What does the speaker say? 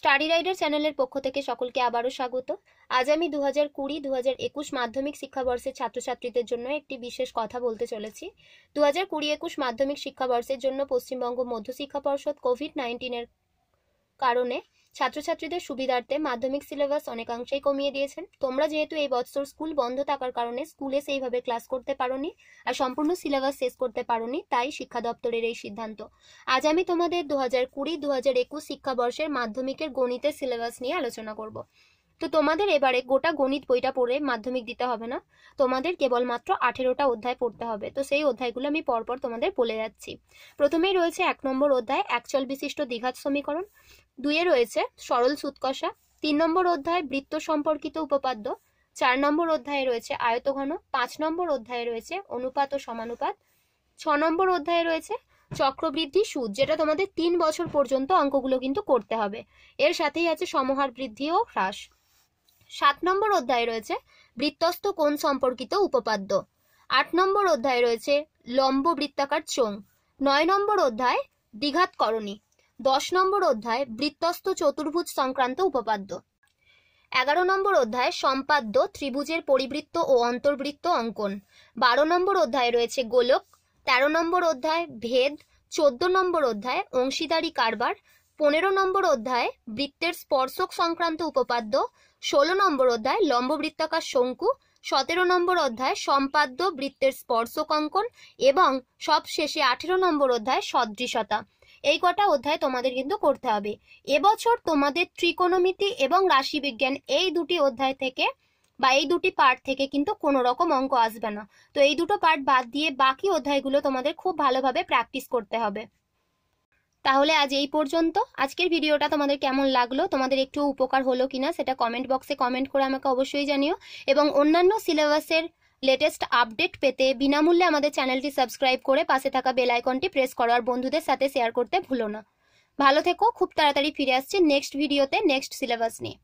study rider চ্যানেলের পক্ষ থেকে সকলকে আবারও স্বাগত আজ আমি দু হাজার কুড়ি দু হাজার একুশ মাধ্যমিক শিক্ষাবর্ষের ছাত্রছাত্রীদের জন্য একটি বিশেষ কথা বলতে চলেছি দু হাজার কুড়ি একুশ মাধ্যমিক শিক্ষাবর্ষের জন্য পশ্চিমবঙ্গ মধ্যশিক্ষা পর্ষদ কোভিড নাইন্টিনের কারণে ছাত্রছাত্রীদের সুবিধার্থে মাধ্যমিক সিলেবাস অনেকাংশেই কমিয়ে দিয়েছেন তোমরা যেহেতু এই বছর স্কুল বন্ধ থাকার কারণে স্কুলে সেইভাবে ক্লাস করতে পারোনি আর সম্পূর্ণ সিলেবাস শেষ করতে পারোনি তাই শিক্ষা দপ্তরের এই সিদ্ধান্ত আজ আমি তোমাদের দু হাজার কুড়ি দু হাজার একুশ শিক্ষাবর্ষের মাধ্যমিকের গণিতের সিলেবাস নিয়ে আলোচনা করব তো তোমাদের এবারে গোটা গণিত বইটা পড়ে মাধ্যমিক দিতে হবে না তোমাদের কেবলমাত্র আঠেরোটা অধ্যায় পড়তে হবে তো সেই অধ্যায়গুলো আমি পরপর তোমাদের বলে যাচ্ছি প্রথমেই রয়েছে এক নম্বর অধ্যায় একচল বিশিষ্ট দীঘাত সমীকরণ দুয়ে রয়েছে সরল সুৎকষা তিন নম্বর অধ্যায় বৃত্ত সম্পর্কিত উপপাদ্য চার নম্বর অধ্যায়ে রয়েছে আয়তঘন পাঁচ নম্বর অধ্যায়ে রয়েছে অনুপাত ও সমানুপাত ছ নম্বর অধ্যায়ে রয়েছে চক্রবৃদ্ধি সুদ যেটা তোমাদের তিন বছর পর্যন্ত অঙ্কগুলো কিন্তু করতে হবে এর সাথেই আছে সমহার বৃদ্ধি ও হ্রাস সাত নম্বর অধ্যায় রয়েছে বৃত্তস্থ কোণ সম্পর্কিত উপপাদ্য আট নম্বর অধ্যায় রয়েছে লম্ব বৃত্তাকার চোঙ নয় নম্বর অধ্যায় দ্বিঘাত করণী দশ নম্বর অধ্যায় বৃত্তস্থ চতুর্ভুজ সংক্রান্ত উপপাদ্য এগারো নম্বর অধ্যায় সম্পাদ্য ত্রিভুজের পরিবৃত্ত ও অন্তর্বৃত্ত অঙ্কন বারো নম্বর অধ্যায় রয়েছে গোলক তেরো নম্বর অধ্যায় ভেদ চোদ্দ নম্বর অধ্যায় অংশীদারি কারবার পনেরো নম্বর অধ্যায় বৃত্তের স্পর্শক সংক্রান্ত উপপাদ্য ষোলো নম্বর অধ্যায় লম্ববৃত্তাকার শঙ্কু সতেরো নম্বর অধ্যায় সম্পাদ্য বৃত্তের স্পর্শক অঙ্কন এবং সবশেষে আঠেরো নম্বর অধ্যায় সদৃশতা এই কটা অধ্যায় তোমাদের কিন্তু করতে হবে এবছর তোমাদের ত্রিকোণমিতি এবং রাশিবিজ্ঞান এই দুটি অধ্যায় থেকে বা এই দুটি পার্ট থেকে কিন্তু কোনো রকম অঙ্ক আসবে না তো এই দুটো পার্ট বাদ দিয়ে বাকি অধ্যায়গুলো তোমাদের খুব ভালোভাবে প্র্যাকটিস করতে হবে তাহলে আজ এই পর্যন্ত আজকের ভিডিওটা তোমাদের কেমন লাগলো তোমাদের একটু উপকার হলো কিনা সেটা কমেন্ট বক্সে কমেন্ট করে আমাকে অবশ্যই জানিও এবং অন্যান্য সিলেবাসের লেটেস্ট আপডেট পেতে বিনামূল্যে আমাদের চ্যানেলটি সাবস্ক্রাইব করে পাশে থাকা বেল আইকনটি প্রেস করো আর বন্ধুদের সাথে শেয়ার করতে ভুলো না ভালো থেকো খুব তাড়াতাড়ি ফিরে আসছি নেক্সট ভিডিওতে নেক্সট সিলেবাস নিয়ে